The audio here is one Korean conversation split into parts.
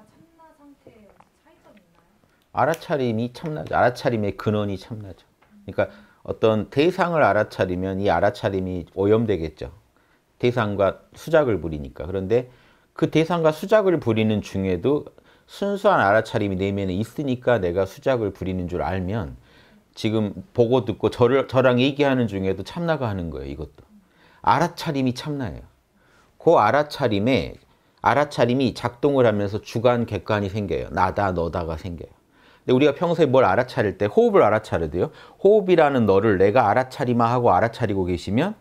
참나 상태의 차이점 있나요? 알아차림이 참나죠. 알아차림의 근원이 참나죠. 그러니까 어떤 대상을 알아차리면 이 알아차림이 오염되겠죠. 대상과 수작을 부리니까. 그런데 그 대상과 수작을 부리는 중에도 순수한 알아차림이 내면에 네 있으니까 내가 수작을 부리는 줄 알면 지금 보고 듣고 저를, 저랑 얘기하는 중에도 참나가 하는 거예요. 이것도. 알아차림이 참나예요. 그 알아차림에 알아차림이 작동을 하면서 주관, 객관이 생겨요. 나다, 너다가 생겨요. 근데 우리가 평소에 뭘 알아차릴 때 호흡을 알아차려도요. 호흡이라는 너를 내가 알아차리마 하고 알아차리고 계시면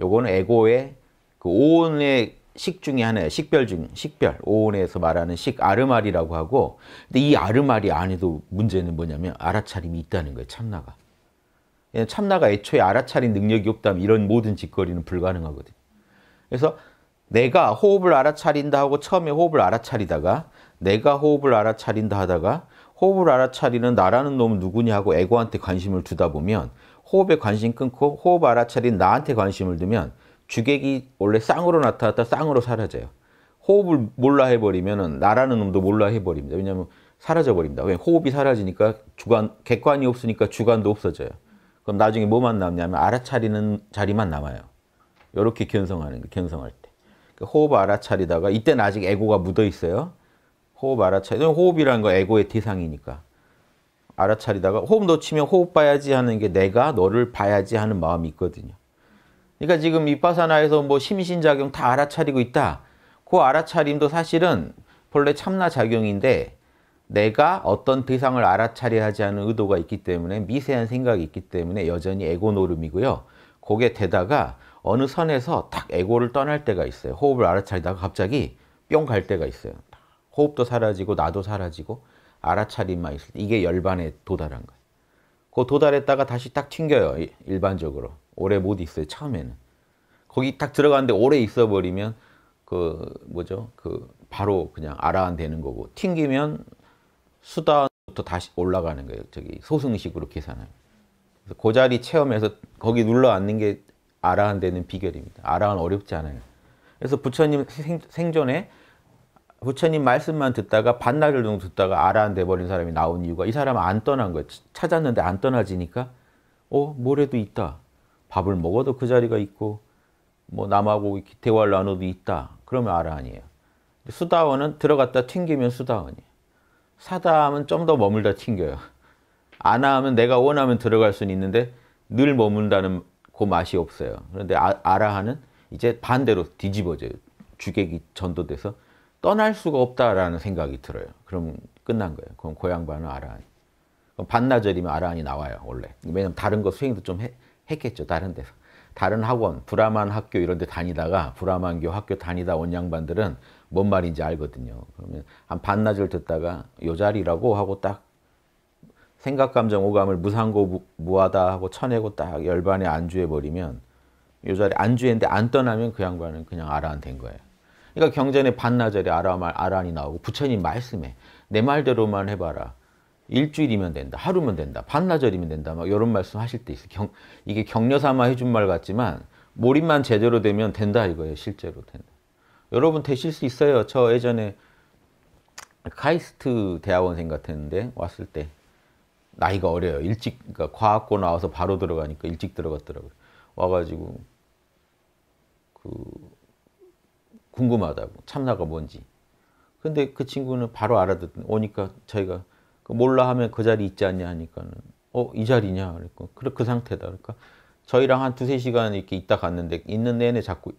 요거는 에고의 그 오온의 식 중에 하나예요. 식별 중, 식별. 오온에서 말하는 식, 아르마리라고 하고 근데 이 아르마리 안에도 문제는 뭐냐면 알아차림이 있다는 거예요. 참나가. 참나가 애초에 알아차린 능력이 없다면 이런 모든 짓거리는 불가능하거든요. 그래서 내가 호흡을 알아차린다 하고 처음에 호흡을 알아차리다가 내가 호흡을 알아차린다 하다가 호흡을 알아차리는 나라는 놈은 누구냐 하고 에고한테 관심을 두다 보면 호흡에 관심 끊고 호흡 알아차린 나한테 관심을 두면 주객이 원래 쌍으로 나타났다 쌍으로 사라져요. 호흡을 몰라 해버리면 나라는 놈도 몰라 해버립니다. 왜냐하면 사라져버립니다. 왜? 호흡이 사라지니까 주관, 객관이 없으니까 주관도 없어져요. 그럼 나중에 뭐만 남냐면 알아차리는 자리만 남아요. 이렇게 견성하는 거, 견성할 때. 그 호흡 알아차리다가 이때는 아직 에고가 묻어 있어요. 호흡 알아차리. 호흡이라는 거 에고의 대상이니까. 알아차리다가 호흡 놓치면 호흡 봐야지 하는 게 내가 너를 봐야지 하는 마음이 있거든요. 그러니까 지금 이빠사나에서 뭐 심신작용 다 알아차리고 있다. 그 알아차림도 사실은 본래 참나작용인데 내가 어떤 대상을 알아차려 하지 않은 의도가 있기 때문에 미세한 생각이 있기 때문에 여전히 에고 노름이고요. 거기에 다가 어느 선에서 딱 에고를 떠날 때가 있어요. 호흡을 알아차리다가 갑자기 뿅 갈 때가 있어요. 호흡도 사라지고 나도 사라지고 알아차림만 있을 때 이게 열반에 도달한 거예요. 그 도달했다가 다시 딱 튕겨요. 일반적으로. 오래 못 있어요. 처음에는. 거기 딱들어가는데 오래 있어 버리면 그 뭐죠? 그 바로 그냥 알아안 되는 거고 튕기면 수단부터 다시 올라가는 거예요. 저기 소승식으로 계산하면. 그래서 그 자리 체험해서 거기 눌러 앉는 게 아라한 되는 비결입니다. 아라한 어렵지 않아요. 그래서 부처님 생, 전에 부처님 말씀만 듣다가 반나절 정도 듣다가 아라한 돼버린 사람이 나온 이유가 이 사람은 안 떠난 거예요. 찾았는데 안 떠나지니까 어? 뭐래도 있다. 밥을 먹어도 그 자리가 있고 뭐 남하고 대화를 나눠도 있다. 그러면 아라한이에요. 수다원은 들어갔다 튕기면 수다원이에요. 사다하면 좀 더 머물다 튕겨요. 안 하면 내가 원하면 들어갈 수는 있는데 늘 머문다는 그 맛이 없어요. 그런데 아, 아라하는 이제 반대로 뒤집어져요. 주객이 전도돼서 떠날 수가 없다라는 생각이 들어요. 그럼 끝난 거예요. 그럼 고향반은 그 아라한. 그럼 반나절이면 아라한이 나와요, 원래. 왜냐면 다른 거 수행도 좀 해, 했겠죠, 다른 데서. 다른 학원, 브라만 학교 이런 데 다니다가 브라만교 학교 다니다 온 양반들은 뭔 말인지 알거든요. 그러면 한 반나절 듣다가 요 자리라고 하고 딱 생각, 감정, 오감을 무상고 무하다 하고 쳐내고 딱 열반에 안주해버리면 이 자리 안주했는데 안 떠나면 그 양반은 그냥 아란 된 거예요. 그러니까 경전에 반나절에 아라말, 아란이 나오고 부처님 말씀에 내 말대로만 해봐라. 일주일이면 된다. 하루면 된다. 반나절이면 된다. 막 이런 말씀 하실 때 있어요. 경, 이게 격려 삼아 해준 말 같지만 몰입만 제대로 되면 된다 이거예요. 실제로 된다. 여러분 되실 수 있어요. 저 예전에 카이스트 대학원생 같았는데 왔을 때 나이가 어려요. 일찍 그러니까 과학고 나와서 바로 들어가니까 일찍 들어갔더라고요. 와가지고 그 궁금하다고 참나가 뭔지. 근데 그 친구는 바로 알아듣는 오니까 저희가 그 몰라 하면 그 자리 있지 않냐 하니까는 어 이 자리냐 그랬고 그래 그 상태다 그러니까 저희랑 한 두세 시간 이렇게 있다 갔는데 있는 내내 자꾸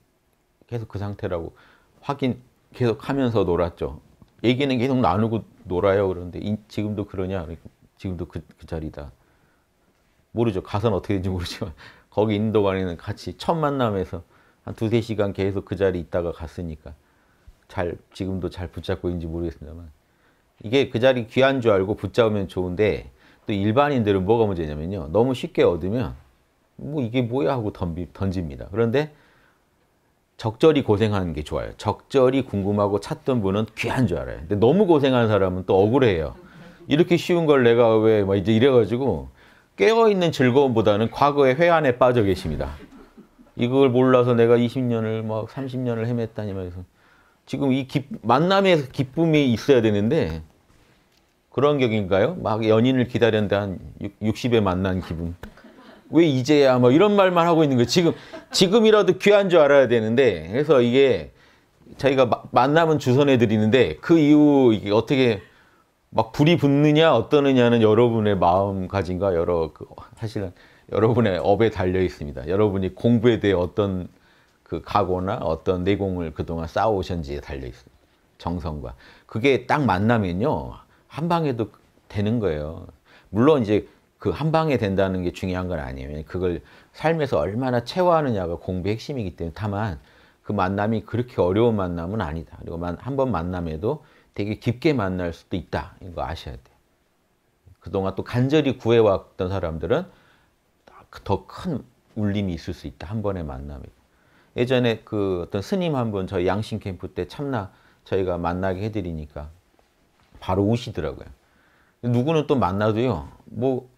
계속 그 상태라고 확인 계속 하면서 놀았죠. 얘기는 계속 나누고 놀아요. 그런데 이, 지금도 그러냐? 그러니까 지금도 그, 그 자리다. 모르죠. 가서 어떻게 되는지 모르지만 거기 인도 간는 같이 첫 만남에서 한 두세 시간 계속 그자리 있다가 갔으니까 잘 지금도 잘 붙잡고 있는지 모르겠습니다만 이게 그 자리 귀한 줄 알고 붙잡으면 좋은데 또 일반인들은 뭐가 문제냐면요. 너무 쉽게 얻으면 뭐 이게 뭐야 하고 덤비, 던집니다. 그런데 적절히 고생하는 게 좋아요. 적절히 궁금하고 찾던 분은 귀한 줄 알아요. 근데 너무 고생하는 사람은 또 억울해요. 이렇게 쉬운 걸 내가 왜 막 이제 이래가지고 깨어있는 즐거움보다는 과거의 회한에 빠져 계십니다. 이걸 몰라서 내가 20년을 막 30년을 헤맸다니 말해서 지금 이 기, 만남에서 기쁨이 있어야 되는데 그런 격인가요? 막 연인을 기다렸는데 한 60에 만난 기분. 왜 이제야 뭐 이런 말만 하고 있는 거 지금 지금이라도 귀한 줄 알아야 되는데 그래서 이게 자기가 마, 만남은 주선해 드리는데 그 이후 이게 어떻게 막 불이 붙느냐 어떠느냐는 여러분의 마음가짐과 여러 그 사실은 여러분의 업에 달려 있습니다. 여러분이 공부에 대해 어떤 그 각오나 어떤 내공을 그동안 쌓아오셨는지에 달려 있습니다. 정성과 그게 딱 만나면요 한 방에도 되는 거예요. 물론 이제 그 한 방에 된다는 게 중요한 건 아니에요. 그걸 삶에서 얼마나 채워하느냐가 공부의 핵심이기 때문에 다만 그 만남이 그렇게 어려운 만남은 아니다. 그리고 한번 만남에도 되게 깊게 만날 수도 있다. 이거 아셔야 돼 그동안 또 간절히 구해왔던 사람들은 아, 더큰 울림이 있을 수 있다. 한 번의 만남이. 예전에 그 어떤 스님 한 분 저희 양심 캠프 때 참나 저희가 만나게 해드리니까 바로 오시더라고요 누구는 또 만나도요. 뭐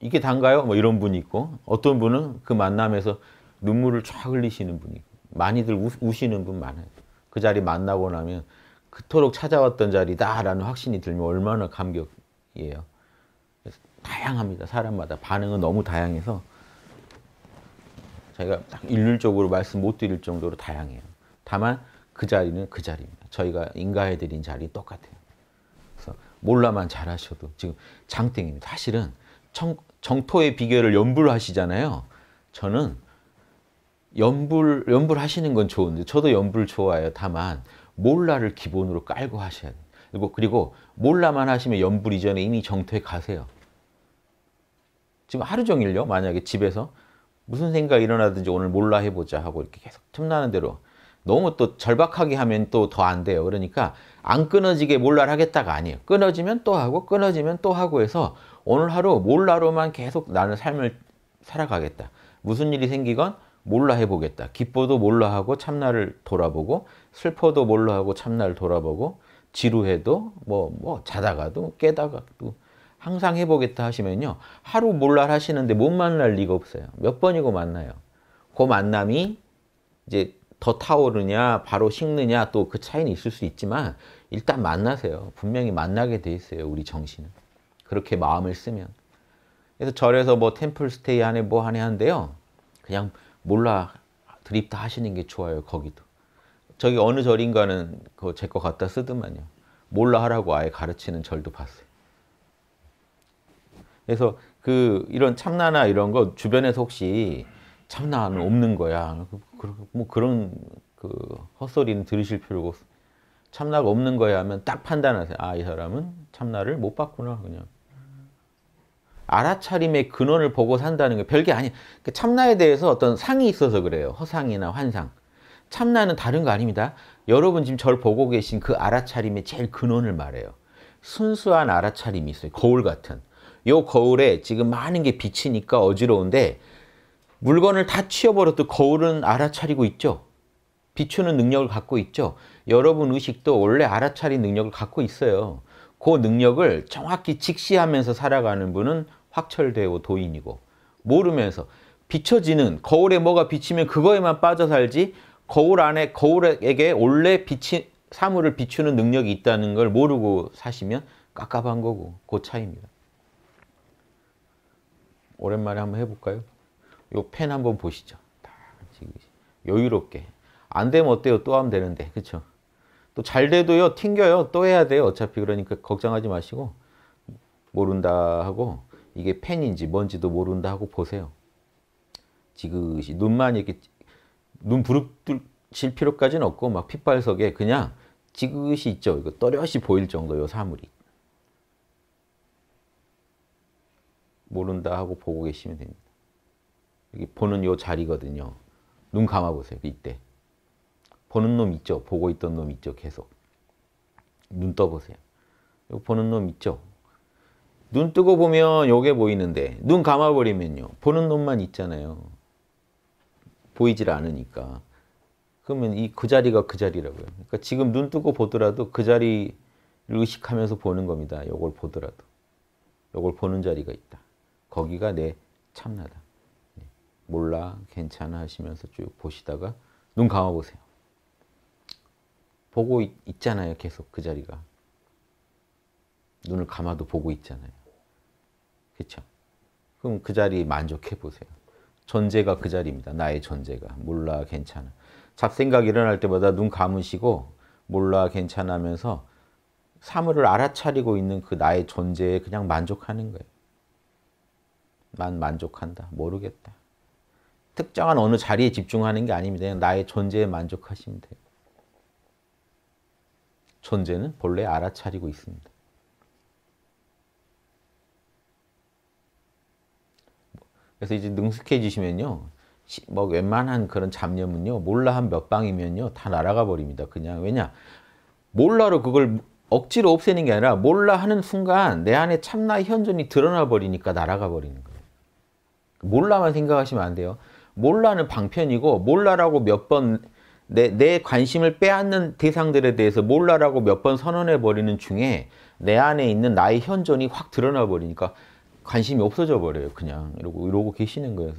이게 단가요? 뭐 이런 분이 있고 어떤 분은 그 만남에서 눈물을 쫙 흘리시는 분이 많이들 우, 우시는 분 많아요. 그 자리 만나고 나면 그토록 찾아왔던 자리다라는 확신이 들면 얼마나 감격이에요. 다양합니다. 사람마다 반응은 너무 다양해서 저희가 딱 일률적으로 말씀 못 드릴 정도로 다양해요. 다만 그 자리는 그 자리입니다. 저희가 인가해 드린 자리 똑같아요. 그래서 몰라만 잘하셔도 지금 장땡입니다. 사실은 청, 정토의 비결을 연불하시잖아요. 저는 연불 연불 하시는 건 좋은데 저도 연불 좋아해요. 다만 몰라를 기본으로 깔고 하셔야 돼요. 그리고, 그리고 몰라만 하시면 연불 이전에 이미 정토에 가세요. 지금 하루 종일요. 만약에 집에서 무슨 생각 일어나든지 오늘 몰라 해보자 하고 이렇게 계속 틈나는 대로 너무 또 절박하게 하면 또 더 안 돼요. 그러니까 안 끊어지게 몰라를 하겠다가 아니에요. 끊어지면 또 하고 끊어지면 또 하고 해서 오늘 하루 몰라로만 계속 나는 삶을 살아가겠다. 무슨 일이 생기건 몰라 해보겠다. 기뻐도 몰라 하고 참나를 돌아보고 슬퍼도 몰라 하고 참나를 돌아보고 지루해도 뭐뭐 뭐 자다가도 깨다가도 항상 해보겠다 하시면요. 하루 몰라 하시는데 못 만날 리가 없어요. 몇 번이고 만나요. 그 만남이 이제 더 타오르냐 바로 식느냐 또 그 차이는 있을 수 있지만 일단 만나세요. 분명히 만나게 돼 있어요. 우리 정신은. 그렇게 마음을 쓰면. 그래서 절에서 뭐 템플 스테이 하네 뭐 하네 한데요 그냥 몰라 드립 다 하시는 게 좋아요 거기도 저기 어느 절인가는 그제거 갖다 쓰더만요 몰라 하라고 아예 가르치는 절도 봤어요 그래서 그 이런 참나나 이런 거 주변에서 혹시 참나는 없는 거야 뭐 그런 그 헛소리는 들으실 필요가 없어 참나가 없는 거야 하면 딱 판단하세요 아이 사람은 참나를 못 봤구나 그냥 알아차림의 근원을 보고 산다는 게 별게 아니 그 참나에 대해서 어떤 상이 있어서 그래요. 허상이나 환상. 참나는 다른 거 아닙니다. 여러분 지금 절 보고 계신 그 알아차림의 제일 근원을 말해요. 순수한 알아차림이 있어요. 거울 같은. 요 거울에 지금 많은 게 비치니까 어지러운데 물건을 다 치워버려도 거울은 알아차리고 있죠. 비추는 능력을 갖고 있죠. 여러분 의식도 원래 알아차린 능력을 갖고 있어요. 그 능력을 정확히 직시하면서 살아가는 분은 확철되고 도인이고 모르면서 비춰지는 거울에 뭐가 비치면 그거에만 빠져 살지 거울 안에 거울에게 원래 비치 사물을 비추는 능력이 있다는 걸 모르고 사시면 깝깝한 거고 그 차이입니다. 오랜만에 한번 해볼까요? 요 펜 한번 보시죠. 여유롭게. 안 되면 어때요? 또 하면 되는데. 그렇죠? 또 잘 돼도요. 튕겨요. 또 해야 돼요. 어차피 그러니까 걱정하지 마시고 모른다 하고 이게 펜인지 뭔지도 모른다 하고 보세요. 지그시 눈만 이렇게 눈 부릅질 필요까지는 없고 막 핏발석에 그냥 지그시 있죠. 이거 또렷이 보일 정도요 사물이. 모른다 하고 보고 계시면 됩니다. 여기 보는 요 자리거든요. 눈 감아 보세요. 이때. 보는 놈 있죠. 보고 있던 놈 있죠. 계속. 눈 떠보세요. 보는 놈 있죠. 눈 뜨고 보면 요게 보이는데 눈 감아버리면요. 보는 눈만 있잖아요. 보이질 않으니까. 그러면 이 그 자리가 그 자리라고요. 그러니까 지금 눈 뜨고 보더라도 그 자리를 의식하면서 보는 겁니다. 요걸 보더라도. 요걸 보는 자리가 있다. 거기가 내 참나다. 네. 몰라, 괜찮아 하시면서 쭉 보시다가 눈 감아보세요. 보고 있, 잖아요 계속 그 자리가. 눈을 감아도 보고 있잖아요. 그렇죠? 그럼 그 자리 만족해 보세요. 전제가 그 자리입니다. 나의 전제가. 몰라, 괜찮아. 잡생각 일어날 때마다 눈 감으시고 몰라, 괜찮아면서 사물을 알아차리고 있는 그 나의 존재에 그냥 만족하는 거예요. 난 만족한다. 모르겠다. 특정한 어느 자리에 집중하는 게 아닙니다. 그냥 나의 존재에 만족하시면 돼요. 존재는 본래 알아차리고 있습니다. 그래서 이제 능숙해지시면요. 뭐 웬만한 그런 잡념은요. 몰라 한 몇 방이면요. 다 날아가 버립니다. 그냥 왜냐? 몰라로 그걸 억지로 없애는 게 아니라 몰라 하는 순간 내 안에 참나 현존이 드러나 버리니까 날아가 버리는 거예요. 몰라만 생각하시면 안 돼요. 몰라는 방편이고 몰라라고 몇 번 내 내 관심을 빼앗는 대상들에 대해서 몰라라고 몇 번 선언해 버리는 중에 내 안에 있는 나의 현존이 확 드러나 버리니까 관심이 없어져 버려요. 그냥 이러고 이러고 계시는 거예요.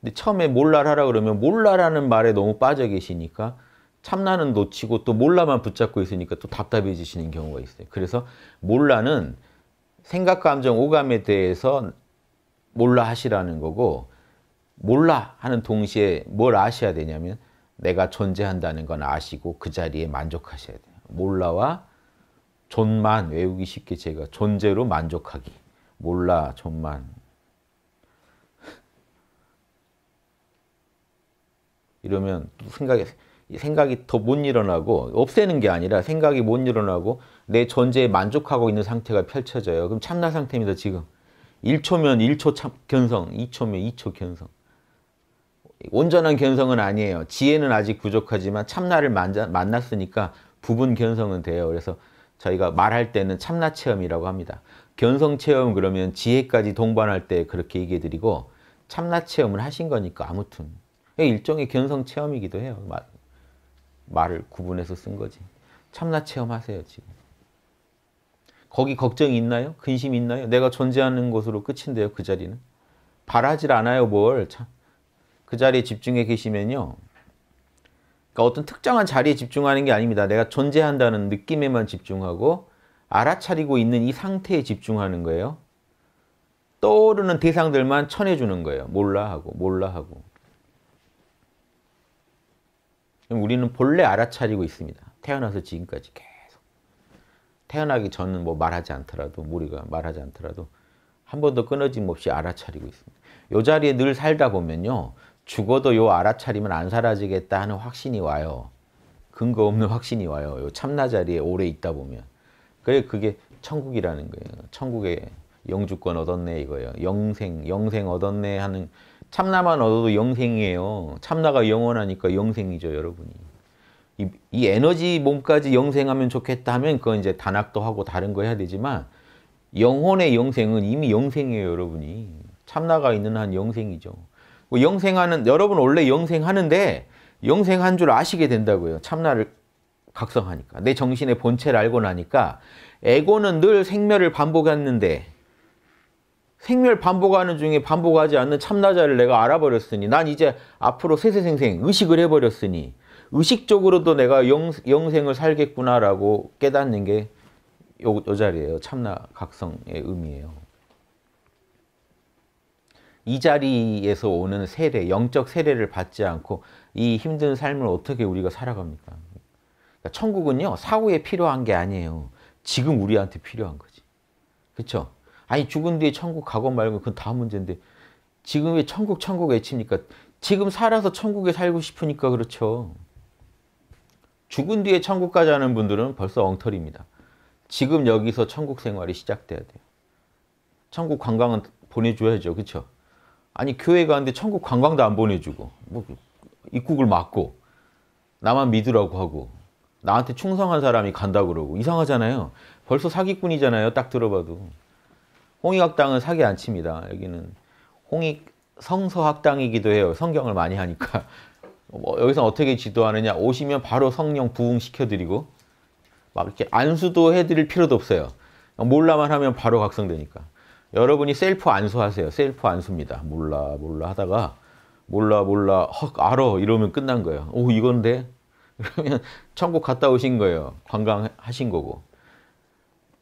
근데 처음에 몰라를 라 그러면 몰라라는 말에 너무 빠져 계시니까 참나는 놓치고 또 몰라만 붙잡고 있으니까 또 답답해지시는 경우가 있어요. 그래서 몰라는 생각, 감정, 오감에 대해서 몰라 하시라는 거고 몰라 하는 동시에 뭘 아셔야 되냐면 내가 존재한다는 건 아시고 그 자리에 만족하셔야 돼요. 몰라와 존만 외우기 쉽게 제가 존재로 만족하기. 몰라, 전만. 이러면 생각이 생각이 더 못 일어나고 없애는 게 아니라 생각이 못 일어나고 내 전제에 만족하고 있는 상태가 펼쳐져요. 그럼 참나 상태입니다. 지금 1초면 1초 참, 견성, 2초면 2초 견성. 온전한 견성은 아니에요. 지혜는 아직 부족하지만 참나를 만자, 만났으니까 부분 견성은 돼요. 그래서 저희가 말할 때는 참나 체험이라고 합니다. 견성 체험 그러면 지혜까지 동반할 때 그렇게 얘기해 드리고 참나 체험을 하신 거니까 아무튼 일종의 견성 체험이기도 해요. 말, 말을 구분해서 쓴 거지. 참나 체험하세요 지금. 거기 걱정이 있나요? 근심이 있나요? 내가 존재하는 것으로 끝인데요 그 자리는. 바라질 않아요 뭘. 참. 그 자리에 집중해 계시면요. 그러니까 어떤 특정한 자리에 집중하는 게 아닙니다. 내가 존재한다는 느낌에만 집중하고 알아차리고 있는 이 상태에 집중하는 거예요. 떠오르는 대상들만 쳐내주는 거예요. 몰라 하고 몰라 하고. 우리는 본래 알아차리고 있습니다. 태어나서 지금까지 계속. 태어나기 전은 뭐 말하지 않더라도 우리가 말하지 않더라도 한 번도 끊어짐 없이 알아차리고 있습니다. 이 자리에 늘 살다 보면요. 죽어도 요 알아차리면 안 사라지겠다 하는 확신이 와요. 근거 없는 확신이 와요. 요 참나 자리에 오래 있다 보면. 그래 그게 천국이라는 거예요. 천국에 영주권 얻었네 이거예요. 영생, 영생 얻었네 하는 참나만 얻어도 영생이에요. 참나가 영원하니까 영생이죠, 여러분이. 이, 이 에너지 몸까지 영생하면 좋겠다 하면 그건 이제 단학도 하고 다른 거 해야 되지만 영혼의 영생은 이미 영생이에요, 여러분이. 참나가 있는 한 영생이죠. 뭐 영생하는 여러분 원래 영생하는데 영생한 줄 아시게 된다고요. 참나를 각성하니까 내 정신의 본체를 알고 나니까 에고는 늘 생멸을 반복했는데 생멸 반복하는 중에 반복하지 않는 참나자를 내가 알아버렸으니 난 이제 앞으로 세세생생 의식을 해버렸으니 의식적으로도 내가 영, 영생을 살겠구나라고 깨닫는 게 요, 요 자리예요. 참나 각성의 의미예요. 이 자리에서 오는 세례, 영적 세례를 받지 않고 이 힘든 삶을 어떻게 우리가 살아갑니까? 그러니까 천국은요 사후에 필요한 게 아니에요. 지금 우리한테 필요한 거지. 그렇 아니 죽은 뒤에 천국 가고 말고 그건 다 문제인데 지금 왜 천국 천국 외칩니까? 지금 살아서 천국에 살고 싶으니까 그렇죠. 죽은 뒤에 천국 가자는 분들은 벌써 엉터리입니다. 지금 여기서 천국 생활이 시작돼야 돼요. 천국 관광은 보내줘야죠. 그렇 아니 교회 가는데 천국 관광도 안 보내주고 뭐 입국을 막고 나만 믿으라고 하고 나한테 충성한 사람이 간다 그러고 이상하잖아요. 벌써 사기꾼이잖아요. 딱 들어봐도. 홍익학당은 사기 안 칩니다. 여기는 홍익 성서학당이기도 해요. 성경을 많이 하니까. 뭐 여기서 어떻게 지도하느냐. 오시면 바로 성령 부흥시켜드리고 막 이렇게 안수도 해드릴 필요도 없어요. 몰라만 하면 바로 각성되니까. 여러분이 셀프 안수하세요. 셀프 안수입니다. 몰라 몰라 하다가 몰라 몰라 헉알아 이러면 끝난 거예요. 오 이건데 그러면 천국 갔다 오신 거예요. 관광하신 거고.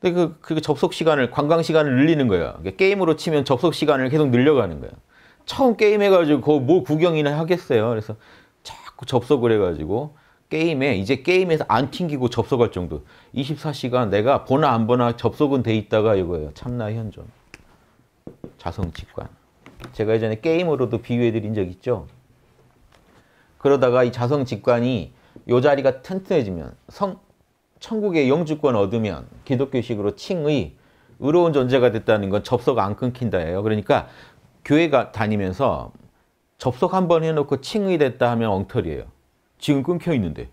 근데 그, 그 접속 시간을, 관광 시간을 늘리는 거예요. 그러니까 게임으로 치면 접속 시간을 계속 늘려가는 거예요. 처음 게임해가지고 그뭐 거 구경이나 하겠어요. 그래서 자꾸 접속을 해가지고 게임에, 이제 게임에서 안 튕기고 접속할 정도. 24시간 내가 보나 안 보나 접속은 돼 있다가 이거예요. 참나 현존. 자성직관. 제가 예전에 게임으로도 비유해드린 적 있죠. 그러다가 이 자성직관이 요 자리가 튼튼해지면 성 천국의 영주권 얻으면 기독교식으로 칭의 의로운 존재가 됐다는 건 접속 안 끊긴다예요. 그러니까 교회가 다니면서 접속 한 번 해놓고 칭의 됐다 하면 엉터리예요. 지금 끊겨 있는데.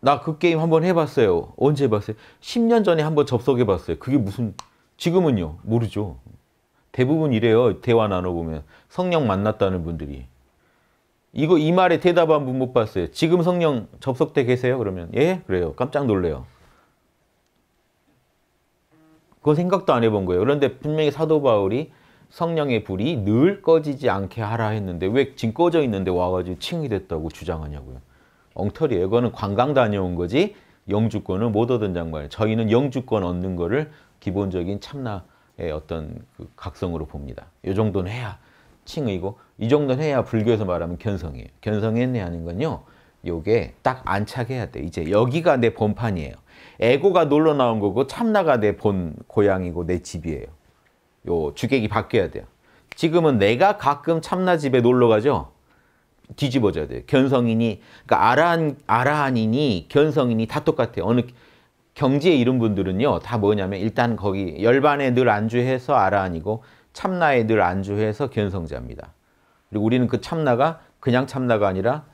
나 그 게임 한 번 해봤어요. 언제 해봤어요? 10년 전에 한 번 접속해봤어요. 그게 무슨 지금은요? 모르죠. 대부분 이래요. 대화 나눠보면 성령 만났다는 분들이. 이거 이 말에 대답한 분 못 봤어요. 지금 성령 접속돼 계세요? 그러면 예? 그래요. 깜짝 놀래요. 그 생각도 안 해본 거예요. 그런데 분명히 사도 바울이 성령의 불이 늘 꺼지지 않게 하라 했는데 왜 지금 꺼져 있는데 와가지고 칭이 됐다고 주장하냐고요. 엉터리예요. 이거는 관광 다녀온 거지 영주권을 못 얻은 장관이에요. 저희는 영주권 얻는 거를 기본적인 참나의 어떤 그 각성으로 봅니다. 이 정도는 해야 칭이고 이 정도는 해야 불교에서 말하면 견성이에요. 견성했냐는 건요. 요게 딱 안착해야 돼. 이제 여기가 내 본판이에요. 에고가 놀러 나온 거고 참나가 내 본 고향이고 내 집이에요. 요 주객이 바뀌어야 돼요. 지금은 내가 가끔 참나 집에 놀러 가죠. 뒤집어져야 돼요. 견성이 그러니까 아라한 아라한이니 견성이다 똑같아요. 어느 경지에 이른 분들은요. 다 뭐냐면 일단 거기 열반에 늘 안주해서 아라한이고 참나에 늘 안주해서 견성자입니다. 그리고 우리는 그 참나가 그냥 참나가 아니라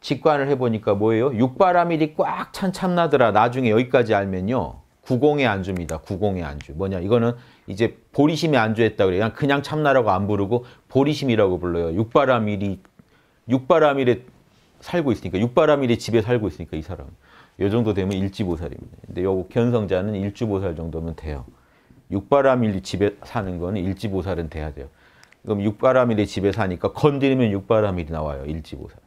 직관을 해보니까 뭐예요? 육바라밀이 꽉 찬 참나더라. 나중에 여기까지 알면요. 구공의 안주입니다. 구공의 안주. 뭐냐? 이거는 이제 보리심의 안주했다 그래요. 그냥, 그냥 참나라고 안 부르고 보리심이라고 불러요. 육바라밀이 육바라밀에 살고 있으니까 육바라밀이 집에 살고 있으니까 이 사람. 요 정도 되면 일지보살입니다. 근데 요 견성자는 일주보살 정도면 돼요. 육바라밀이 집에 사는 거는 일지보살은 돼야 돼요. 그럼 육바라밀이 집에 사니까 건드리면 육바라밀이 나와요. 일지보살.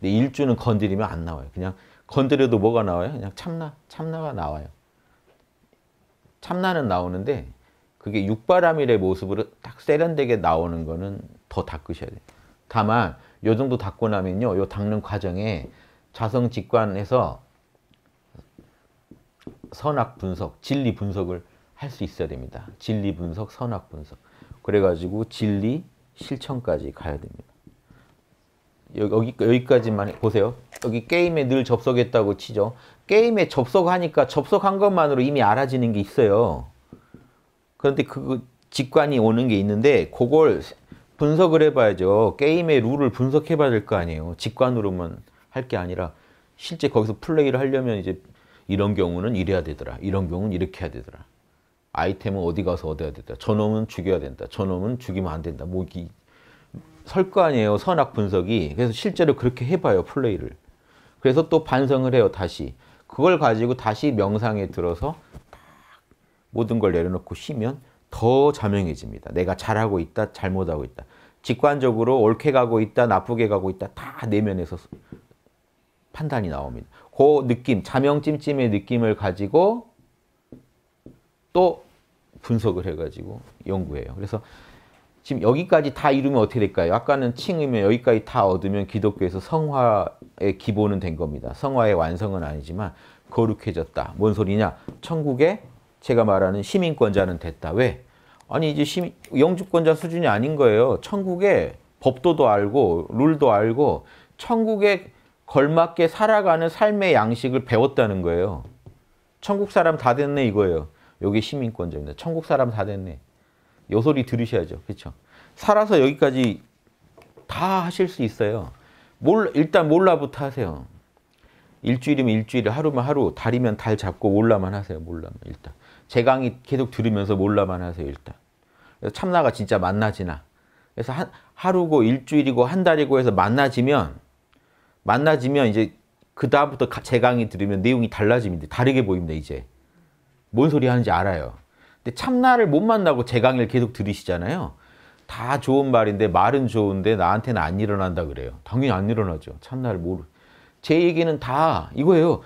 근데 일주는 건드리면 안 나와요. 그냥 건드려도 뭐가 나와요? 그냥 참나, 참나가 나와요. 참나는 나오는데 그게 육바라밀의 모습으로 딱 세련되게 나오는 거는 더 닦으셔야 돼요. 다만 요 정도 닦고 나면요. 요 닦는 과정에 자성 직관에서 선악 분석, 진리 분석을 할 수 있어야 됩니다. 진리 분석, 선악 분석. 그래가지고 진리, 실천까지 가야 됩니다. 여기, 여기까지만 보세요. 여기 게임에 늘 접속했다고 치죠. 게임에 접속하니까 접속한 것만으로 이미 알아지는 게 있어요. 그런데 그, 그 직관이 오는 게 있는데 그걸 분석을 해봐야죠. 게임의 룰을 분석해봐야 될 거 아니에요. 직관으로만 할 게 아니라 실제 거기서 플레이를 하려면 이제 이런 경우는 이래야 되더라. 이런 경우는 이렇게 해야 되더라. 아이템은 어디 가서 얻어야 된다. 저놈은 죽여야 된다. 저놈은 죽이면 안 된다. 뭐 이게 설거 아니에요. 선악 분석이. 그래서 실제로 그렇게 해봐요. 플레이를. 그래서 또 반성을 해요. 다시. 그걸 가지고 다시 명상에 들어서 딱 모든 걸 내려놓고 쉬면 더 자명해집니다. 내가 잘하고 있다, 잘못하고 있다. 직관적으로 옳게 가고 있다, 나쁘게 가고 있다. 다 내면에서 판단이 나옵니다. 그 느낌, 자명 찜찜의 느낌을 가지고 또 분석을 해가지고 연구해요. 그래서 지금 여기까지 다 이루면 어떻게 될까요? 아까는 칭이면 여기까지 다 얻으면 기독교에서 성화의 기본은 된 겁니다. 성화의 완성은 아니지만 거룩해졌다. 뭔 소리냐? 천국에 제가 말하는 시민권자는 됐다. 왜? 아니 이제 시민, 영주권자 수준이 아닌 거예요. 천국에 법도도 알고 룰도 알고 천국에 걸맞게 살아가는 삶의 양식을 배웠다는 거예요. 천국 사람 다 됐네 이거예요. 여기 시민권자입니다. 천국 사람 다 됐네. 요 소리 들으셔야죠. 그렇죠? 살아서 여기까지 다 하실 수 있어요. 몰 일단 몰라부터 하세요. 일주일이면 일주일, 하루면 하루, 달이면 달 잡고 몰라만 하세요. 몰라만 일단. 제 강의 계속 들으면서 몰라만 하세요. 일단. 참나가 진짜 만나지나. 그래서 한, 하루고 일주일이고 한 달이고 해서 만나지면 만나지면 이제 그 다음부터 제 강의 들으면 내용이 달라집니다. 다르게 보입니다. 이제. 뭔 소리 하는지 알아요. 근데 참나를 못 만나고 제 강의를 계속 들으시잖아요. 다 좋은 말인데 말은 좋은데 나한테는 안 일어난다 그래요. 당연히 안 일어나죠. 참나를 모르. 제 얘기는 다 이거예요.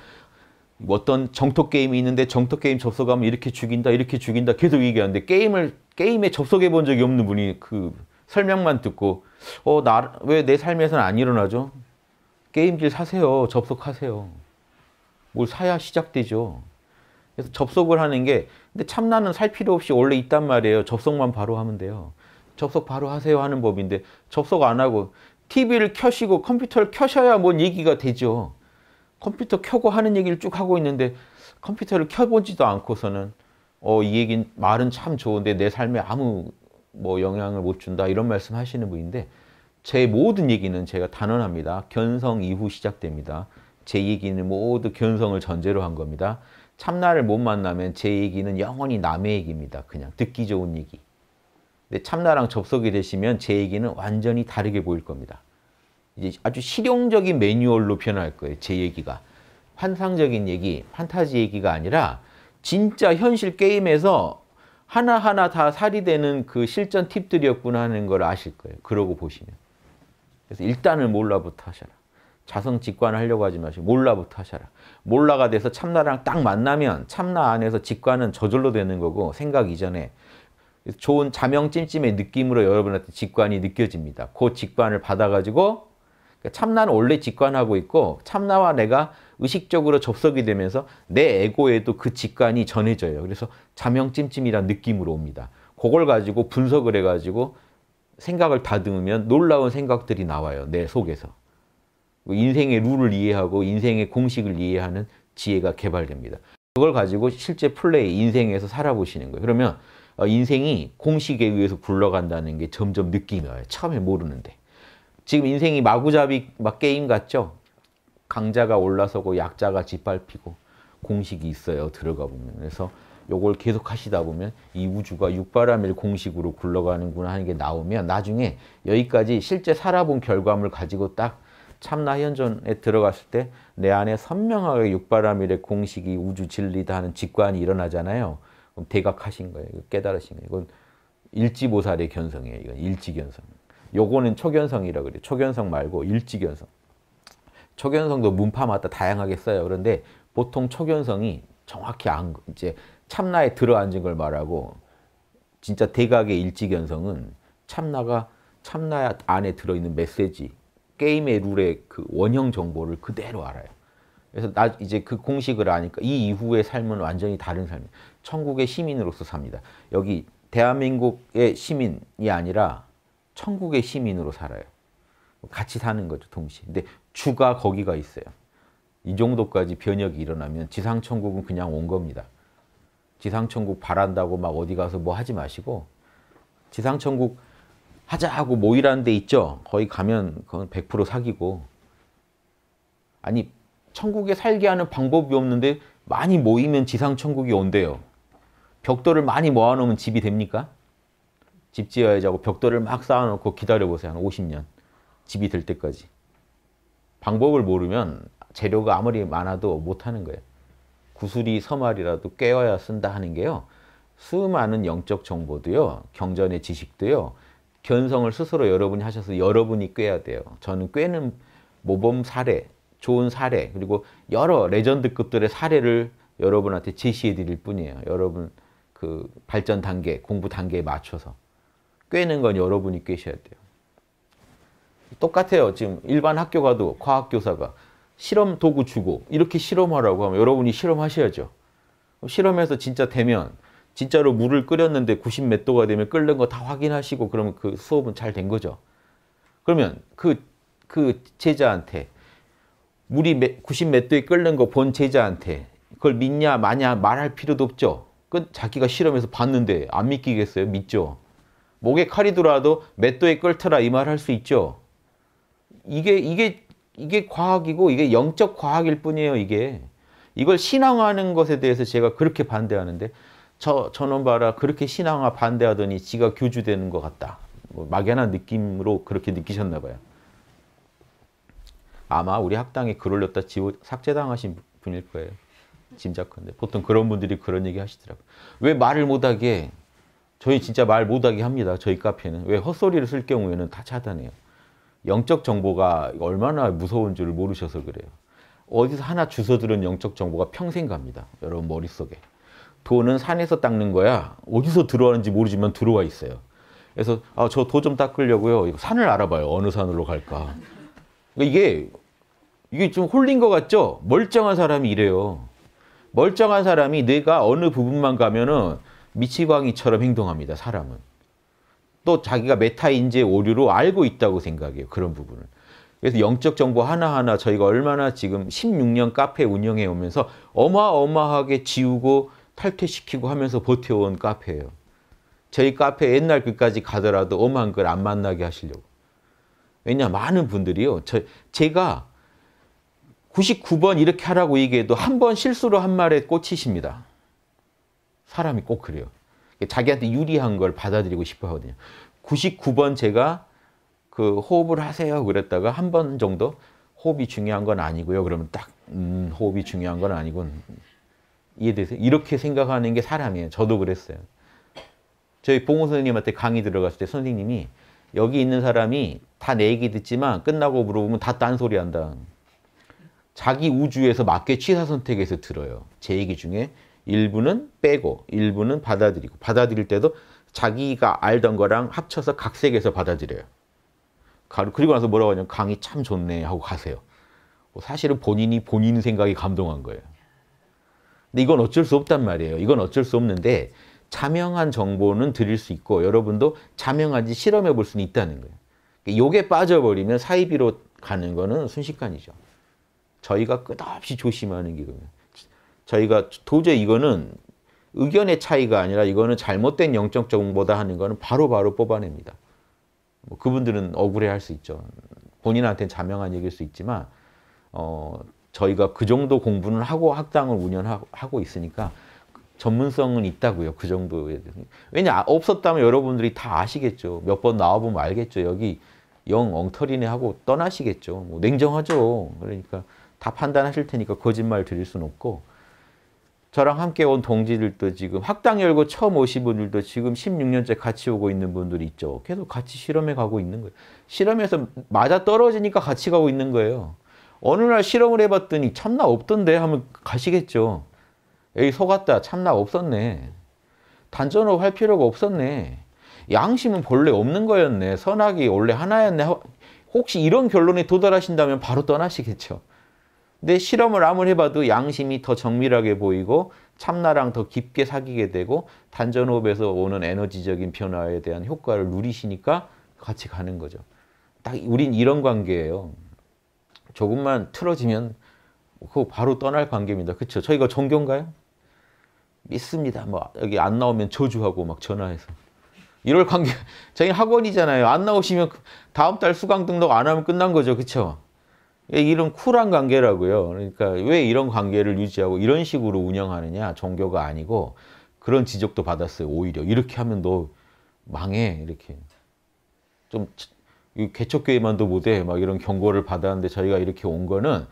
어떤 정토 게임이 있는데 정토 게임 접속하면 이렇게 죽인다 이렇게 죽인다 계속 얘기하는데 게임을 게임에 접속해 본 적이 없는 분이 그 설명만 듣고 어 나 왜 내 삶에서는 안 일어나죠? 게임질 사세요 접속하세요 뭘 사야 시작되죠 그래서 접속을 하는 게 근데 참나는 살 필요 없이 원래 있단 말이에요. 접속만 바로 하면 돼요. 접속 바로 하세요 하는 법인데 접속 안 하고 TV를 켜시고 컴퓨터를 켜셔야 뭔 얘기가 되죠. 컴퓨터 켜고 하는 얘기를 쭉 하고 있는데 컴퓨터를 켜보지도 않고서는 어, 이 얘긴 말은 참 좋은데 내 삶에 아무 뭐 영향을 못 준다 이런 말씀 하시는 분인데 제 모든 얘기는 제가 단언합니다. 견성 이후 시작됩니다. 제 얘기는 모두 견성을 전제로 한 겁니다. 참나를 못 만나면 제 얘기는 영원히 남의 얘기입니다. 그냥 듣기 좋은 얘기. 근데 참나랑 접속이 되시면 제 얘기는 완전히 다르게 보일 겁니다. 이제 아주 실용적인 매뉴얼로 변할 거예요. 제 얘기가. 환상적인 얘기, 판타지 얘기가 아니라 진짜 현실 게임에서 하나하나 다 살이 되는 그 실전 팁들이었구나 하는 걸 아실 거예요. 그러고 보시면. 그래서 일단은 몰라부터 하셔라. 자성 직관하려고 하지 마시고 몰라부터 하셔라. 몰라가 돼서 참나랑 딱 만나면 참나 안에서 직관은 저절로 되는 거고 생각 이전에 좋은 자명 찜찜의 느낌으로 여러분한테 직관이 느껴집니다. 그 직관을 받아가지고 그러니까 참나는 원래 직관하고 있고 참나와 내가 의식적으로 접속이 되면서 내 에고에도 그 직관이 전해져요. 그래서 자명 찜찜이란 느낌으로 옵니다. 그걸 가지고 분석을 해가지고 생각을 다듬으면 놀라운 생각들이 나와요. 내 속에서. 뭐 인생의 룰을 이해하고 인생의 공식을 이해하는 지혜가 개발됩니다. 그걸 가지고 실제 플레이, 인생에서 살아보시는 거예요. 그러면 어, 인생이 공식에 의해서 굴러간다는 게 점점 느낌이 와요. 처음에 모르는데. 지금 인생이 마구잡이 막 게임 같죠? 강자가 올라서고 약자가 짓밟히고 공식이 있어요. 들어가 보면. 그래서 요걸 계속 하시다 보면 이 우주가 육바람일 공식으로 굴러가는구나 하는 게 나오면 나중에 여기까지 실제 살아본 결과물 가지고 딱 참나 현존에 들어갔을 때 내 안에 선명하게 육바라밀의 공식이 우주 진리다 하는 직관이 일어나잖아요. 그럼 대각하신 거예요. 깨달으신 거예요. 이건 일지보살의 견성이에요. 이건 일지견성. 요거는 초견성이라고 그래요. 초견성 말고 일지견성. 초견성도 문파마다 다양하게 써요. 그런데 보통 초견성이 정확히 안, 이제 참나에 들어앉은 걸 말하고 진짜 대각의 일지견성은 참나가 참나 안에 들어있는 메시지 게임의 룰의 그 원형 정보를 그대로 알아요. 그래서 나 이제 그 공식을 아니까 이 이후의 삶은 완전히 다른 삶이에요. 천국의 시민으로서 삽니다. 여기 대한민국의 시민이 아니라 천국의 시민으로 살아요. 같이 사는 거죠, 동시에. 근데 주가 거기가 있어요. 이 정도까지 변혁이 일어나면 지상천국은 그냥 온 겁니다. 지상천국 바란다고 막 어디 가서 뭐 하지 마시고 지상천국 하자고 뭐 하 모이라는 데 있죠. 거기 가면 그건 100% 사기고. 아니 천국에 살게 하는 방법이 없는데 많이 모이면 지상 천국이 온대요. 벽돌을 많이 모아놓으면 집이 됩니까? 집 지어야지 하고 벽돌을 막 쌓아놓고 기다려보세요. 한 50년. 집이 될 때까지. 방법을 모르면 재료가 아무리 많아도 못하는 거예요. 구슬이 서말이라도 깨어야 쓴다 하는 게요. 수많은 영적 정보도요. 경전의 지식도요. 견성을 스스로 여러분이 하셔서 여러분이 꿰야 돼요. 저는 꿰는 모범 사례, 좋은 사례, 그리고 여러 레전드급들의 사례를 여러분한테 제시해 드릴 뿐이에요. 여러분 그 발전 단계, 공부 단계에 맞춰서. 꿰는 건 여러분이 꿰셔야 돼요. 똑같아요. 지금 일반 학교 가도 과학교사가 실험 도구 주고 이렇게 실험하라고 하면 여러분이 실험하셔야죠. 실험해서 진짜 되면 진짜로 물을 끓였는데 90 몇 도가 되면 끓는 거 다 확인하시고 그러면 그 수업은 잘 된 거죠. 그러면 그, 그 제자한테 물이 90 몇 도에 끓는 거 본 제자한테 그걸 믿냐 마냐 말할 필요도 없죠. 자기가 실험해서 봤는데 안 믿기겠어요? 믿죠. 목에 칼이 들어와도 몇 도에 끓더라 이 말 할 수 있죠. 이게 이게 이게 과학이고 이게 영적 과학일 뿐이에요, 이게. 이걸 신앙하는 것에 대해서 제가 그렇게 반대하는데 저, 저놈 봐라 그렇게 신앙과 반대하더니 지가 교주되는 것 같다. 뭐 막연한 느낌으로 그렇게 느끼셨나 봐요. 아마 우리 학당에 글 올렸다 지워 삭제당하신 분일 거예요. 짐작컨대. 보통 그런 분들이 그런 얘기 하시더라고요. 왜 말을 못하게 저희 진짜 말 못하게 합니다. 저희 카페는. 왜 헛소리를 쓸 경우에는 다 차단해요. 영적 정보가 얼마나 무서운 줄 모르셔서 그래요. 어디서 하나 주워 들은 영적 정보가 평생 갑니다. 여러분 머릿속에. 돈은 산에서 닦는 거야. 어디서 들어가는지 모르지만 들어와 있어요. 그래서 아, 저돈좀 닦으려고요. 산을 알아봐요. 어느 산으로 갈까. 그러니까 이게 이게 좀 홀린 것 같죠? 멀쩡한 사람이 이래요. 멀쩡한 사람이 내가 어느 부분만 가면은 미치광이처럼 행동합니다. 사람은. 또 자기가 메타인지의 오류로 알고 있다고 생각해요. 그런 부분을. 그래서 영적 정보 하나하나 저희가 얼마나 지금 16년 카페 운영해 오면서 어마어마하게 지우고 탈퇴시키고 하면서 버텨온 카페예요. 저희 카페 옛날 글까지 가더라도 엄한 글안 만나게 하시려고. 왜냐 많은 분들이요. 저, 제가 99번 이렇게 하라고 얘기해도 한 번 실수로 한 말에 꽂히십니다. 사람이 꼭 그래요. 자기한테 유리한 걸 받아들이고 싶어 하거든요. 99번 제가 그 호흡을 하세요 그랬다가 한 번 정도 호흡이 중요한 건 아니고요. 그러면 딱 음, 호흡이 중요한 건 아니군. 이해되세요? 이렇게 생각하는 게 사람이에요. 저도 그랬어요. 저희 봉호 선생님한테 강의 들어갔을 때 선생님이 여기 있는 사람이 다 내 얘기 듣지만 끝나고 물어보면 다 딴소리 한다. 자기 우주에서 맞게 취사 선택해서 들어요. 제 얘기 중에 일부는 빼고 일부는 받아들이고 받아들일 때도 자기가 알던 거랑 합쳐서 각색해서 받아들여요. 그리고 나서 뭐라고 하냐면 강의 참 좋네 하고 가세요. 뭐 사실은 본인이 본인 생각이 감동한 거예요. 근데 이건 어쩔 수 없단 말이에요. 이건 어쩔 수 없는데 자명한 정보는 드릴 수 있고 여러분도 자명한지 실험해 볼 수는 있다는 거예요. 그러니까 요게 빠져버리면 사이비로 가는 거는 순식간이죠. 저희가 끝없이 조심하는 게 그러면. 저희가 도저히 이거는 의견의 차이가 아니라 이거는 잘못된 영적 정보다 하는 거는 바로바로 바로 뽑아냅니다. 뭐 그분들은 억울해할 수 있죠. 본인한테는 자명한 얘기일 수 있지만 어, 저희가 그 정도 공부는 하고 학당을 운영하고 있으니까 전문성은 있다고요. 그 정도에 왜냐 없었다면 여러분들이 다 아시겠죠. 몇 번 나와보면 알겠죠. 여기 영 엉터리네 하고 떠나시겠죠. 뭐 냉정하죠. 그러니까 다 판단하실 테니까 거짓말 드릴 수는 없고 저랑 함께 온 동지들도 지금 학당 열고 처음 오신 분들도 지금 16년째 같이 오고 있는 분들이 있죠. 계속 같이 실험에 가고 있는 거예요. 실험에서 맞아 떨어지니까 같이 가고 있는 거예요. 어느 날 실험을 해봤더니 참나 없던데 하면 가시겠죠. 에이 속았다 참나 없었네. 단전으로 할 필요가 없었네. 양심은 본래 없는 거였네. 선악이 원래 하나였네. 혹시 이런 결론에 도달하신다면 바로 떠나시겠죠. 근데 실험을 아무리 해봐도 양심이 더 정밀하게 보이고 참나랑 더 깊게 사귀게 되고 단전호흡에서 오는 에너지적인 변화에 대한 효과를 누리시니까 같이 가는 거죠. 딱 우린 이런 관계예요. 조금만 틀어지면 그 바로 떠날 관계입니다. 그렇죠? 저희가 종교인가요? 믿습니다. 뭐 여기 안 나오면 저주하고 막 전화해서 이럴 관계 저희 학원이잖아요. 안 나오시면 그 다음 달 수강 등록 안 하면 끝난 거죠. 그렇죠? 이런 쿨한 관계라고요. 그러니까 왜 이런 관계를 유지하고 이런 식으로 운영하느냐. 종교가 아니고 그런 지적도 받았어요. 오히려 이렇게 하면 너 망해. 이렇게 좀 개척교회만도 못해 막 이런 경고를 받았는데 저희가 이렇게 온 거는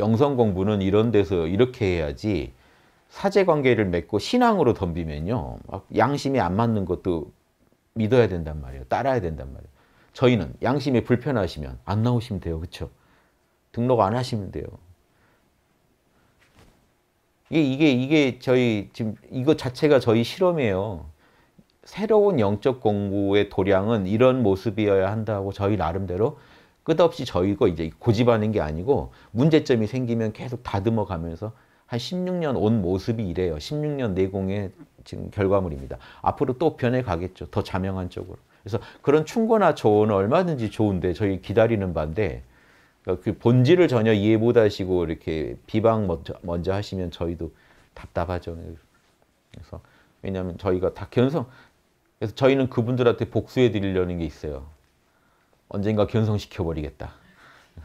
영성 공부는 이런 데서 이렇게 해야지 사제 관계를 맺고 신앙으로 덤비면요 양심이 안 맞는 것도 믿어야 된단 말이에요 따라야 된단 말이에요 저희는 양심이 불편하시면 안 나오시면 돼요 그렇 등록 안 하시면 돼요 이게 이게 이게 저희 지금 이거 자체가 저희 실험이에요 새로운 영적 공부의 도량은 이런 모습이어야 한다고 저희 나름대로 끝없이 저희가 이제 고집하는 게 아니고 문제점이 생기면 계속 다듬어 가면서 한 16년 온 모습이 이래요. 16년 내공의 지금 결과물입니다. 앞으로 또 변해 가겠죠. 더 자명한 쪽으로. 그래서 그런 충고나 조언은 얼마든지 좋은데 저희 기다리는 반데 그 본질을 전혀 이해 못 하시고 이렇게 비방 먼저, 먼저 하시면 저희도 답답하죠. 그래서 왜냐하면 저희가 다 견성 그래서 저희는 그분들한테 복수해 드리려는 게 있어요. 언젠가 견성시켜 버리겠다.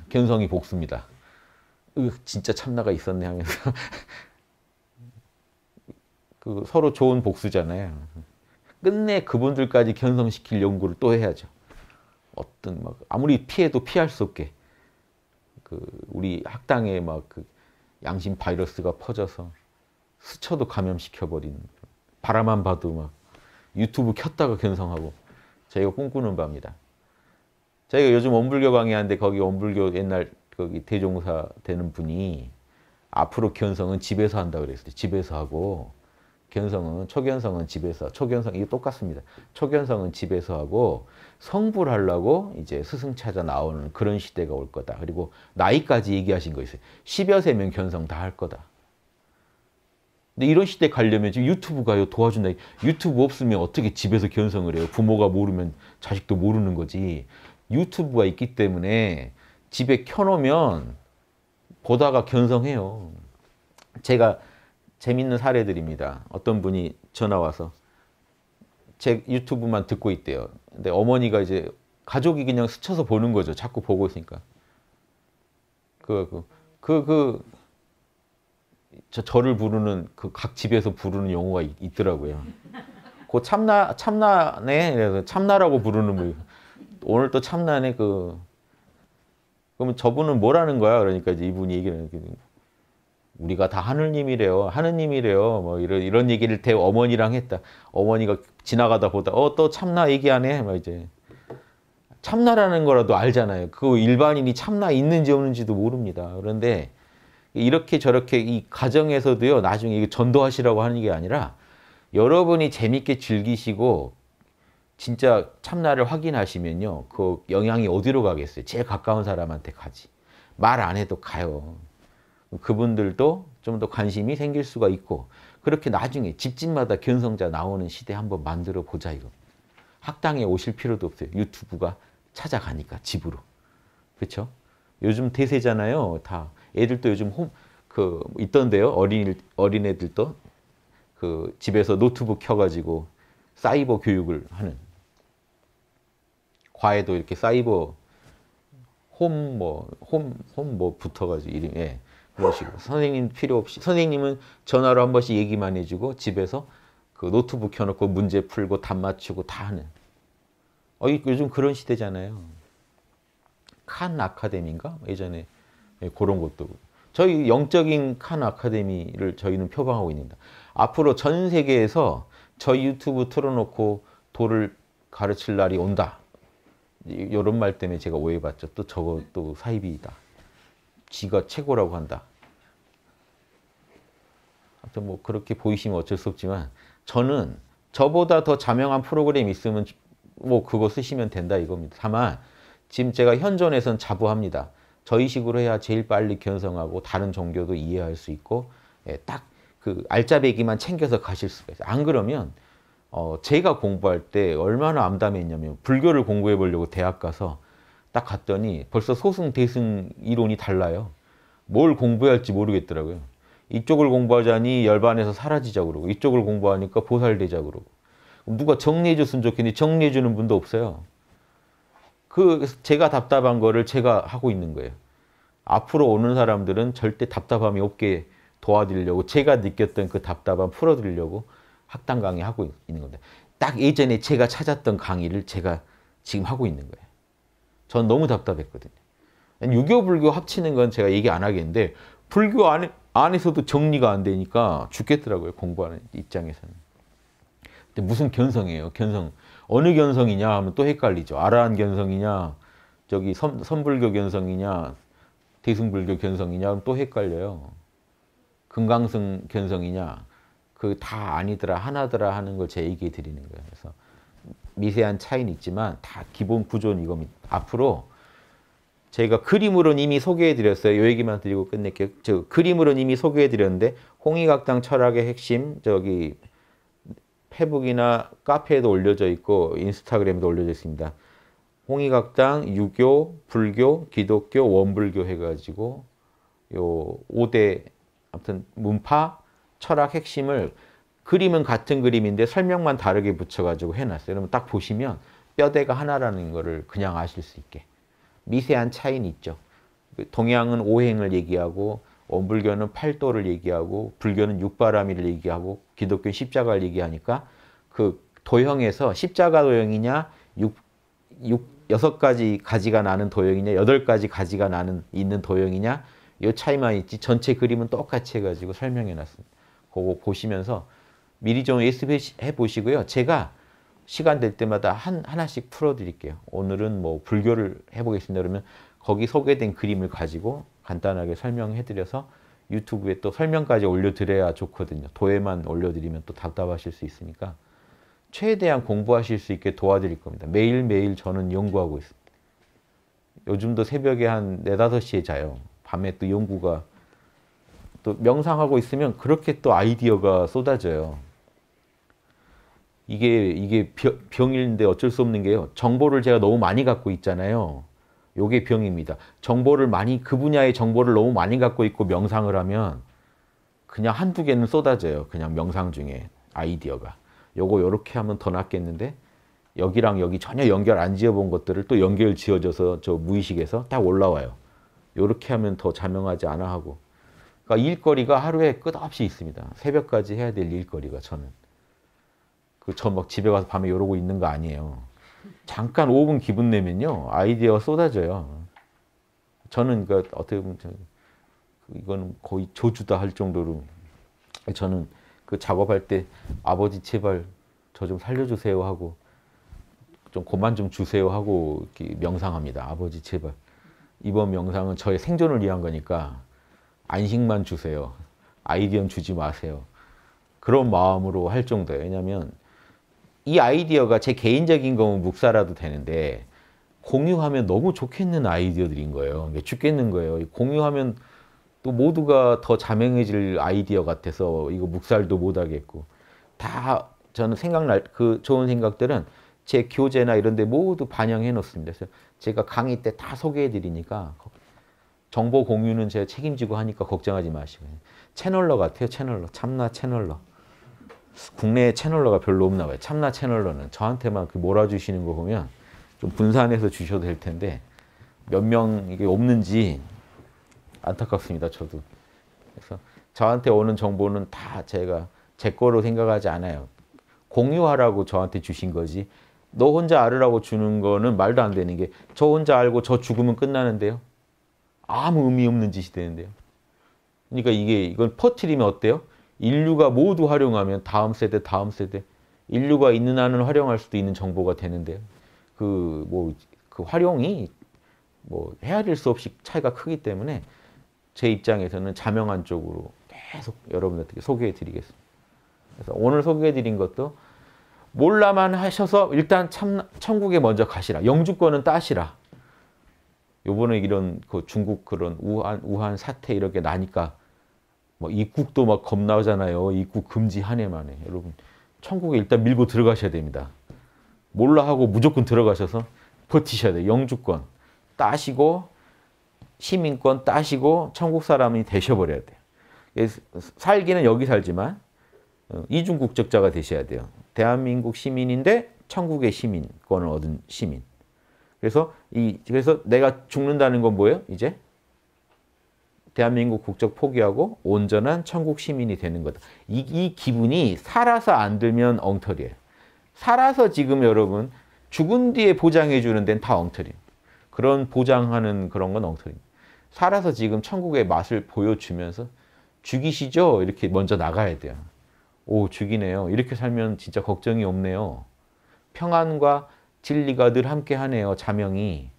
견성이 복수입니다. 으, 진짜 참나가 있었네 하면서 그 서로 좋은 복수잖아요. 끝내 그분들까지 견성시킬 연구를 또 해야죠. 어떤 막 아무리 피해도 피할 수 없게 그 우리 학당에 막그 양심 바이러스가 퍼져서 스쳐도 감염시켜 버리 바라만 봐도 막 유튜브 켰다가 견성하고 저희가 꿈꾸는 바입니다. 저희가 요즘 원불교 강의하는데 거기 원불교 옛날 거기 대종사 되는 분이 앞으로 견성은 집에서 한다 그랬어요. 집에서 하고 견성은 초견성은 집에서 초견성 이게 똑같습니다. 초견성은 집에서 하고 성불하려고 이제 스승 찾아 나오는 그런 시대가 올 거다. 그리고 나이까지 얘기하신 거 있어요. 10여 세면 견성 다 할 거다. 근데 이런 시대 가려면 지금 유튜브가요 도와준다. 유튜브 없으면 어떻게 집에서 견성을 해요? 부모가 모르면 자식도 모르는 거지. 유튜브가 있기 때문에 집에 켜놓으면 보다가 견성해요. 제가 재밌는 사례들입니다. 어떤 분이 전화 와서 제 유튜브만 듣고 있대요. 근데 어머니가 이제 가족이 그냥 스쳐서 보는 거죠. 자꾸 보고 있으니까. 그, 그, 그, 그 저, 저를 부르는 그 각 집에서 부르는 용어가 있, 더라고요그 참나 참나네 참나라고 부르는 뭐 오늘 또 참나네 그 그러면 저분은 뭐라는 거야? 그러니까 이제 이분이 얘기를 우리가 다 하느님이래요. 하느님이래요. 뭐 이런 이런 얘기를 대 어머니랑 했다. 어머니가 지나가다 보다 어또 참나 얘기하네. 막 이제 참나라는 거라도 알잖아요. 그 일반인이 참나 있는지 없는지도 모릅니다. 그런데 이렇게 저렇게 이 가정에서도요, 나중에 이게 전도하시라고 하는 게 아니라 여러분이 재밌게 즐기시고 진짜 참나를 확인하시면요. 그 영향이 어디로 가겠어요? 제일 가까운 사람한테 가지. 말 안 해도 가요. 그분들도 좀 더 관심이 생길 수가 있고 그렇게 나중에 집집마다 견성자 나오는 시대 한번 만들어 보자 이거. 학당에 오실 필요도 없어요. 유튜브가 찾아가니까 집으로. 그렇죠? 요즘 대세잖아요. 다 애들도 요즘 홈, 그, 있던데요. 어린, 어린애들도. 그, 집에서 노트북 켜가지고 사이버 교육을 하는. 과에도 이렇게 사이버 홈, 뭐, 홈, 홈, 뭐, 붙어가지고 이름, 예. 그런 식으 선생님 필요 없이. 선생님은 전화로 한 번씩 얘기만 해주고 집에서 그 노트북 켜놓고 문제 풀고 답 맞추고 다 하는. 어, 요즘 그런 시대잖아요. 칸 아카데미인가? 예전에 예, 그런 것도 저희 영적인 칸 아카데미를 저희는 표방하고 있습니다. 앞으로 전 세계에서 저희 유튜브 틀어놓고 도를 가르칠 날이 온다. 이런 말 때문에 제가 오해받죠. 또 저거 또 사이비이다. 지가 최고라고 한다. 아무튼 뭐 그렇게 보이시면 어쩔 수 없지만 저는 저보다 더 자명한 프로그램이 있으면 뭐 그거 쓰시면 된다 이겁니다. 다만 지금 제가 현존에선 자부합니다. 저희 식으로 해야 제일 빨리 견성하고 다른 종교도 이해할 수 있고 예, 딱그 알짜배기만 챙겨서 가실 수가 있어요. 안 그러면 어, 제가 공부할 때 얼마나 암담했냐면 불교를 공부해 보려고 대학 가서 딱 갔더니 벌써 소승 대승 이론이 달라요. 뭘 공부해야 할지 모르겠더라고요. 이쪽을 공부하자니 열반에서 사라지자 그러고 이쪽을 공부하니까 보살되자 그러고 누가 정리해 줬으면 좋겠는데 정리해 주는 분도 없어요. 그 제가 답답한 거를 제가 하고 있는 거예요. 앞으로 오는 사람들은 절대 답답함이 없게 도와드리려고 제가 느꼈던 그 답답함 풀어드리려고 학당 강의하고 있는 겁니다. 딱 예전에 제가 찾았던 강의를 제가 지금 하고 있는 거예요. 전 너무 답답했거든요. 유교, 불교 합치는 건 제가 얘기 안 하겠는데 불교 안에, 안에서도 정리가 안 되니까 죽겠더라고요. 공부하는 입장에서는. 근데 무슨 견성이에요. 견성. 어느 견성이냐 하면 또 헷갈리죠. 아라한 견성이냐, 저기 선, 불교 견성이냐, 대승불교 견성이냐 하면 또 헷갈려요. 금강승 견성이냐, 그 다 아니더라 하나더라 하는 걸 제얘기 드리는 거예요. 그래서 미세한 차이는 있지만 다 기본 구조는 이겁니다. 앞으로 제가 그림으로는 이미 소개해드렸어요. 요 얘기만 드리고 끝낼게요. 저 그림으로는 이미 소개해드렸는데 홍의각당 철학의 핵심 저기 페북이나 카페에도 올려져 있고 인스타그램에도 올려져 있습니다. 홍의각당 유교, 불교, 기독교, 원불교 해가지고 요 5대 아무튼 문파, 철학 핵심을 그림은 같은 그림인데 설명만 다르게 붙여가지고 해놨어요. 여러분 딱 보시면 뼈대가 하나라는 거를 그냥 아실 수 있게 미세한 차이는 있죠. 동양은 오행을 얘기하고 원불교는 팔도를 얘기하고 불교는 육바라밀을 얘기하고 기독교는 십자가를 얘기하니까 그 도형에서 십자가 도형이냐 육, 육 여섯 가지 가지가 나는 도형이냐 여덟 가지 가지가 나는 있는 도형이냐 이 차이만 있지 전체 그림은 똑같이 해가지고 설명해 놨습니다. 그거 보시면서 미리 좀 예습해 보시고요. 제가 시간 될 때마다 한, 하나씩 풀어 드릴게요. 오늘은 뭐 불교를 해보겠습니다. 그러면 거기 소개된 그림을 가지고 간단하게 설명해드려서 유튜브에 또 설명까지 올려드려야 좋거든요. 도예만 올려드리면 또 답답하실 수 있으니까 최대한 공부하실 수 있게 도와드릴 겁니다. 매일매일 저는 연구하고 있습니다. 요즘도 새벽에 한 4, 5시에 자요. 밤에 또 연구가 또 명상하고 있으면 그렇게 또 아이디어가 쏟아져요. 이게 이게 병, 일인데 어쩔 수 없는 게요. 정보를 제가 너무 많이 갖고 있잖아요. 요게 병입니다. 정보를 많이 그 분야의 정보를 너무 많이 갖고 있고 명상을 하면 그냥 한두 개는 쏟아져요. 그냥 명상 중에 아이디어가. 요거 요렇게 하면 더 낫겠는데 여기랑 여기 전혀 연결 안 지어본 것들을 또 연결 지어져서 저 무의식에서 딱 올라와요. 요렇게 하면 더 자명하지 않아 하고. 그러니까 일거리가 하루에 끝없이 있습니다. 새벽까지 해야 될 일거리가 저는. 그 저 막 집에 가서 밤에 이러고 있는 거 아니에요. 잠깐 5분 기분 내면요. 아이디어가 쏟아져요. 저는 그러니까 어떻게 보면 그 이거 거의 저주다 할 정도로 저는 그 작업할 때 아버지 제발 저 좀 살려주세요 하고 좀 그만 좀 주세요 하고 명상합니다. 아버지 제발 이번 명상은 저의 생존을 위한 거니까 안식만 주세요. 아이디어 주지 마세요. 그런 마음으로 할 정도예요. 왜냐하면 이 아이디어가 제 개인적인 거면 묵사라도 되는데 공유하면 너무 좋겠는 아이디어들인 거예요. 죽겠는 거예요. 공유하면 또 모두가 더 자명해질 아이디어 같아서 이거 묵살도 못하겠고 다 저는 생각날 그 좋은 생각들은 제 교재나 이런 데 모두 반영해 놓습니다. 그래서 제가 강의 때 다 소개해 드리니까 정보 공유는 제가 책임지고 하니까 걱정하지 마시고 채널러 같아요. 채널러. 참나 채널러. 국내 채널러가 별로 없나 봐요. 참나 채널러는 저한테만 그 몰아주시는 거 보면 좀 분산해서 주셔도 될 텐데 몇 명 이게 없는지 안타깝습니다. 저도. 그래서 저한테 오는 정보는 다 제가 제 거로 생각하지 않아요. 공유하라고 저한테 주신 거지. 너 혼자 알으라고 주는 거는 말도 안 되는 게 저 혼자 알고 저 죽으면 끝나는데요. 아무 의미 없는 짓이 되는데요. 그러니까 이게 이건 퍼트리면 어때요? 인류가 모두 활용하면 다음 세대, 다음 세대, 인류가 있는 한은 활용할 수도 있는 정보가 되는데 그뭐 그 활용이 뭐 헤아릴 수 없이 차이가 크기 때문에 제 입장에서는 자명한 쪽으로 계속 여러분들께 소개해 드리겠습니다. 그래서 오늘 소개해 드린 것도 몰라만 하셔서 일단 참, 천국에 먼저 가시라. 영주권은 따시라. 요번에 이런 그 중국 그런 우한 우한 사태 이렇게 나니까 뭐 입국도 막 겁나잖아요. 입국 금지 한 해만에. 여러분 천국에 일단 밀고 들어가셔야 됩니다. 몰라 하고 무조건 들어가셔서 버티셔야 돼요. 영주권 따시고 시민권 따시고 천국 사람이 되셔버려야 돼요. 예, 살기는 여기 살지만 어, 이중 국적자가 되셔야 돼요. 대한민국 시민인데 천국의 시민권을 얻은 시민. 그래서 이 그래서 내가 죽는다는 건 뭐예요? 이제 대한민국 국적 포기하고 온전한 천국 시민이 되는 거다. 이, 이 기분이 살아서 안 들면 엉터리예요. 살아서 지금 여러분 죽은 뒤에 보장해 주는 데는 다 엉터리예요. 그런 보장하는 그런 건엉터리입니 살아서 지금 천국의 맛을 보여주면서 죽이시죠? 이렇게 먼저 나가야 돼요. 오, 죽이네요. 이렇게 살면 진짜 걱정이 없네요. 평안과 진리가 늘 함께 하네요. 자명이.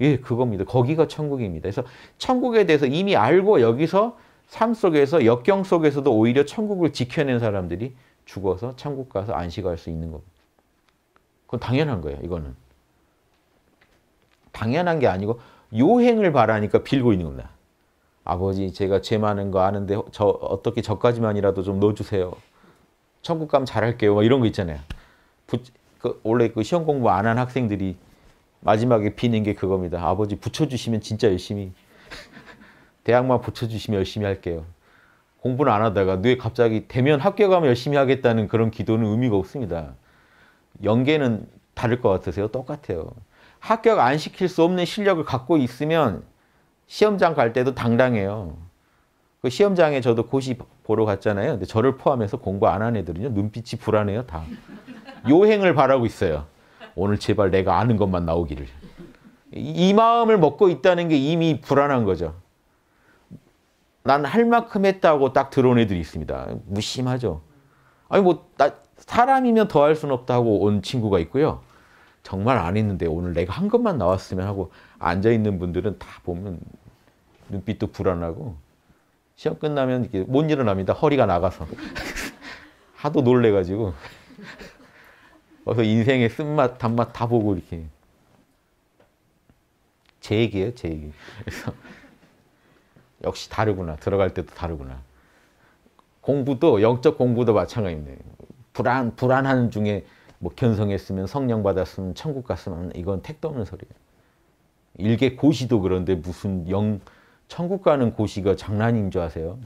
예, 그겁니다. 거기가 천국입니다. 그래서 천국에 대해서 이미 알고 여기서 삶 속에서 역경 속에서도 오히려 천국을 지켜낸 사람들이 죽어서 천국 가서 안식할 수 있는 겁니다. 그건 당연한 거예요. 이거는 당연한 게 아니고 요행을 바라니까 빌고 있는 겁니다. 아버지 제가 죄 많은 거 아는데 저 어떻게 저까지만이라도 좀 넣어주세요. 천국 가면 잘할게요. 막 이런 거 있잖아요. 부, 그 원래 그 시험 공부 안 한 학생들이 마지막에 비는 게 그겁니다. 아버지 붙여주시면 진짜 열심히 대학만 붙여주시면 열심히 할게요. 공부를 안 하다가 뇌 갑자기 대면 합격하면 열심히 하겠다는 그런 기도는 의미가 없습니다. 연계는 다를 것 같으세요? 똑같아요. 합격 안 시킬 수 없는 실력을 갖고 있으면 시험장 갈 때도 당당해요. 그 시험장에 저도 고시 보러 갔잖아요. 근데 저를 포함해서 공부 안 한 애들은요. 눈빛이 불안해요, 다. 요행을 바라고 있어요. 오늘 제발 내가 아는 것만 나오기를. 이 마음을 먹고 있다는 게 이미 불안한 거죠. 난 할 만큼 했다고 딱 들어온 애들이 있습니다. 무심하죠. 아니 뭐 사람이면 더할 수는 없다고 온 친구가 있고요. 정말 안 했는데 오늘 내가 한 것만 나왔으면 하고 앉아 있는 분들은 다 보면 눈빛도 불안하고 시험 끝나면 이렇게 못 일어납니다. 허리가 나가서 하도 놀래가지고 어서 인생의 쓴맛, 단맛 다 보고 이렇게. 제 얘기예요, 제 얘기. 그래서 역시 다르구나. 들어갈 때도 다르구나. 공부도 영적 공부도 마찬가지입니다. 불안 불안한 중에 뭐 견성했으면 성령 받았으면 천국 갔으면 이건 택도 없는 소리예요. 일개 고시도 그런데 무슨 영 천국 가는 고시가 장난인 줄 아세요?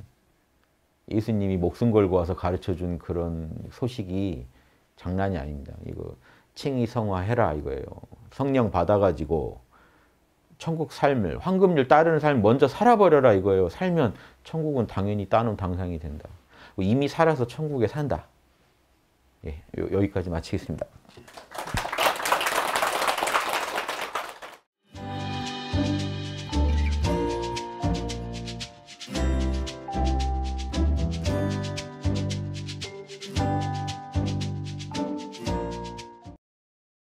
예수님이 목숨 걸고 와서 가르쳐 준 그런 소식이 장난이 아닙니다. 이거 칭의성화해라 이거예요. 성령 받아가지고 천국 삶을 황금률 따르는 삶 먼저 살아버려라 이거예요. 살면 천국은 당연히 따놓은 당상이 된다. 뭐 이미 살아서 천국에 산다. 예, 요, 여기까지 마치겠습니다.